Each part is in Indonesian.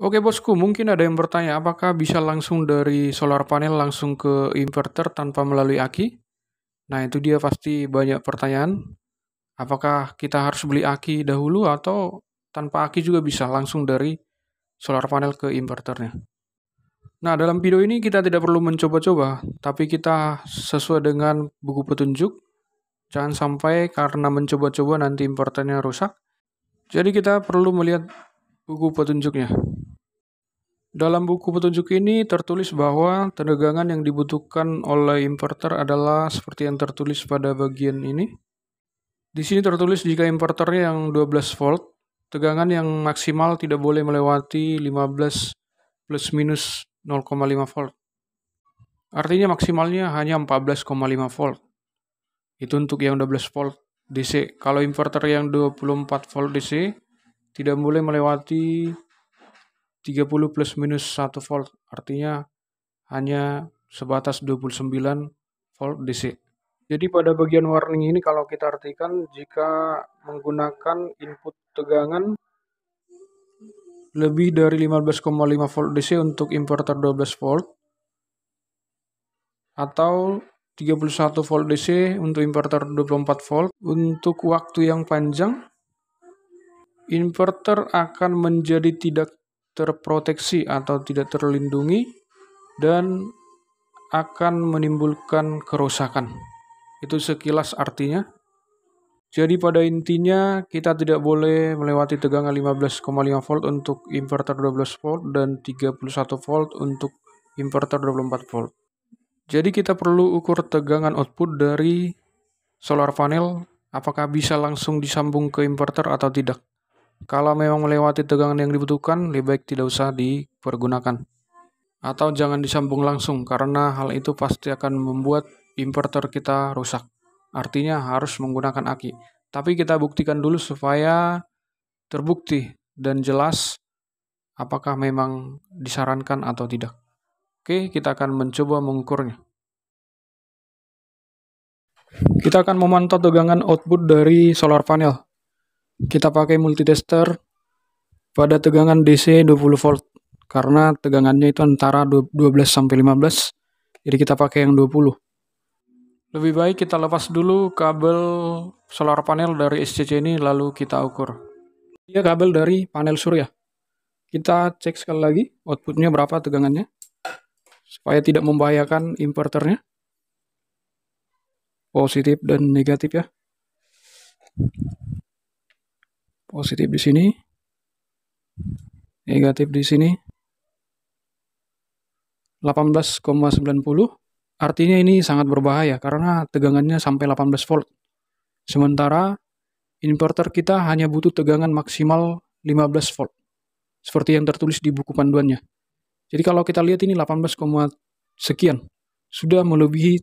Oke bosku, mungkin ada yang bertanya apakah bisa langsung dari solar panel langsung ke inverter tanpa melalui aki? Nah itu dia pasti banyak pertanyaan. Apakah kita harus beli aki dahulu atau tanpa aki juga bisa langsung dari solar panel ke inverternya? Nah dalam video ini kita tidak perlu mencoba-coba, tapi kita sesuai dengan buku petunjuk. Jangan sampai karena mencoba-coba nanti inverternya rusak. Jadi kita perlu melihat buku petunjuknya. Dalam buku petunjuk ini tertulis bahwa tenegangan yang dibutuhkan oleh inverter adalah seperti yang tertulis pada bagian ini. Di sini tertulis jika inverter yang 12 volt, tegangan yang maksimal tidak boleh melewati 15 plus minus 0,5 volt. Artinya maksimalnya hanya 14,5 volt. Itu untuk yang 12 volt DC. Kalau inverter yang 24 volt DC tidak boleh melewati 30 plus minus 1 volt artinya hanya sebatas 29 volt DC. Jadi pada bagian warning ini kalau kita artikan jika menggunakan input tegangan lebih dari 15,5 volt DC untuk inverter 12 volt atau 31 volt DC untuk inverter 24 volt untuk waktu yang panjang inverter akan menjadi tidak terproteksi atau tidak terlindungi dan akan menimbulkan kerusakan. Itu sekilas artinya. Jadi pada intinya kita tidak boleh melewati tegangan 15,5 volt untuk inverter 12 volt dan 31 volt untuk inverter 24 volt. Jadi kita perlu ukur tegangan output dari solar panel apakah bisa langsung disambung ke inverter atau tidak. Kalau memang melewati tegangan yang dibutuhkan, lebih baik tidak usah dipergunakan. Atau jangan disambung langsung, karena hal itu pasti akan membuat inverter kita rusak. Artinya harus menggunakan aki. Tapi kita buktikan dulu supaya terbukti dan jelas apakah memang disarankan atau tidak. Oke, kita akan mencoba mengukurnya. Kita akan memantau tegangan output dari solar panel kita pakai multitester pada tegangan DC 20 volt karena tegangannya itu antara 12 sampai 15 jadi kita pakai yang 20 lebih baik kita lepas dulu kabel solar panel dari SCC ini lalu kita ukur dia kabel dari panel surya kita cek sekali lagi outputnya berapa tegangannya supaya tidak membahayakan inverternya positif dan negatif ya positif di sini, negatif di sini, 18,90. Artinya ini sangat berbahaya karena tegangannya sampai 18 volt. Sementara inverter kita hanya butuh tegangan maksimal 15 volt. Seperti yang tertulis di buku panduannya. Jadi kalau kita lihat ini 18, sekian. Sudah melebihi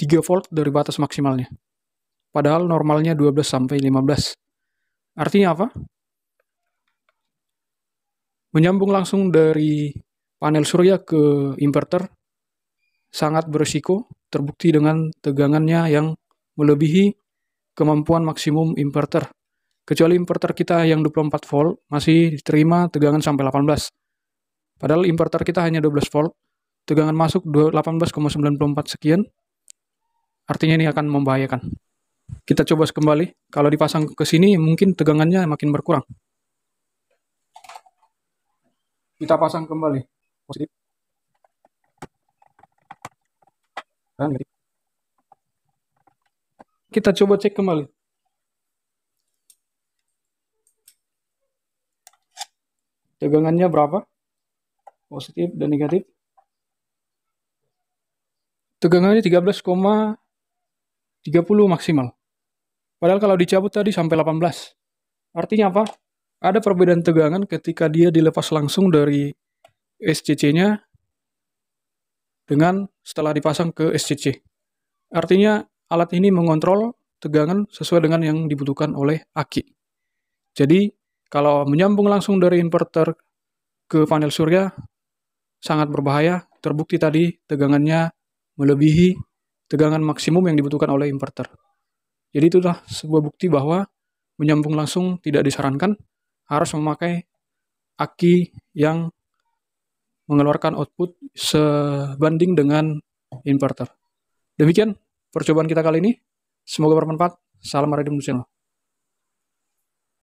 3 volt dari batas maksimalnya. Padahal normalnya 12 sampai 15. Artinya apa? Menyambung langsung dari panel surya ke inverter sangat berisiko terbukti dengan tegangannya yang melebihi kemampuan maksimum inverter. Kecuali inverter kita yang 24 volt masih diterima tegangan sampai 18. Padahal inverter kita hanya 12 volt, tegangan masuk 18,94 sekian. Artinya ini akan membahayakan. Kita coba kembali. Kalau dipasang ke sini mungkin tegangannya makin berkurang. Kita pasang kembali. Positif. Dan negatif. Kita coba cek kembali. Tegangannya berapa? Positif dan negatif tegangannya 13,30 maksimal. Padahal kalau dicabut tadi sampai 18. Artinya apa? Ada perbedaan tegangan ketika dia dilepas langsung dari SCC-nya dengan setelah dipasang ke SCC. Artinya alat ini mengontrol tegangan sesuai dengan yang dibutuhkan oleh aki. Jadi kalau menyambung langsung dari inverter ke panel surya sangat berbahaya. Terbukti tadi tegangannya melebihi tegangan maksimum yang dibutuhkan oleh inverter. Jadi itulah sebuah bukti bahwa menyambung langsung tidak disarankan, harus memakai aki yang mengeluarkan output sebanding dengan inverter. Demikian percobaan kita kali ini. Semoga bermanfaat. Salam Radio Channel.